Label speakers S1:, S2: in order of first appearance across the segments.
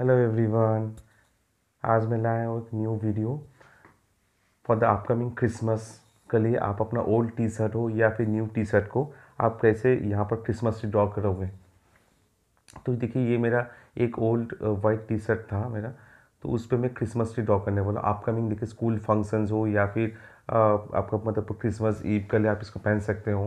S1: Hello everyone आज मैं लाया हूँ एक new video for the upcoming Christmas के लिए आप अपना ओल्ड टी शर्ट हो या फिर न्यू टी शर्ट को आप कैसे यहाँ पर क्रिसमस ट्री ड्रॉ करोगे तो देखिए ये मेरा एक ओल्ड वाइट टी शर्ट था मेरा तो उस पर मैं क्रिसमस ट्री ड्रॉ करने वाला अपकमिंग देखिए स्कूल फंक्शंस हो या फिर uh, आपका मतलब क्रिसमस ईव के लिए आप इसको पहन सकते हो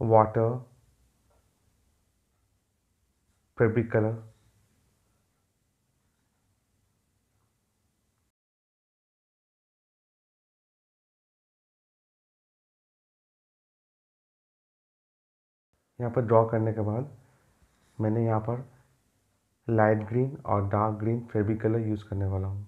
S1: water, fabric color. यहाँ पर ड्रॉ करने के बाद मैंने यहाँ पर लाइट ग्रीन और dark green fabric colour use करने वाला हूँ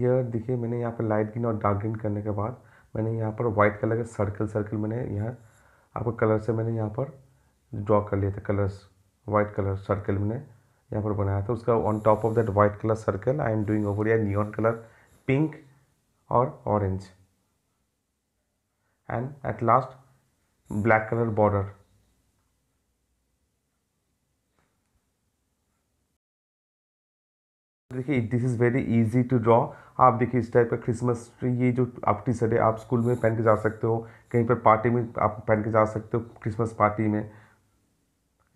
S1: यह देखिए मैंने यहाँ पर लाइट ग्रीन और डार्क ग्रीन करने के बाद मैंने यहाँ पर वाइट कलर का सर्कल सर्कल मैंने यहाँ आपको कलर से मैंने यहाँ पर ड्रॉ कर लिया था कलर्स वाइट कलर सर्कल मैंने यहाँ पर बनाया था उसका on top of that white colour circle I am doing over या नियॉन कलर पिंक और orange and at last black colour border देखिए this is very easy to draw आप देखिए इस टाइप का क्रिसमस ट्री ये जो आप टी शर्ट है आप स्कूल में पहन के जा सकते हो कहीं पर पार्टी में आप पहन के जा सकते हो क्रिसमस पार्टी में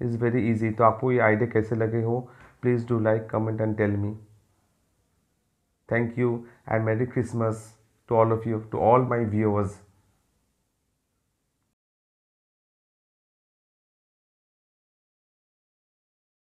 S1: इज़ वेरी इजी तो आपको ये आइडिया कैसे लगे हो please do like comment and tell me thank you and merry Christmas to all of you to all my viewers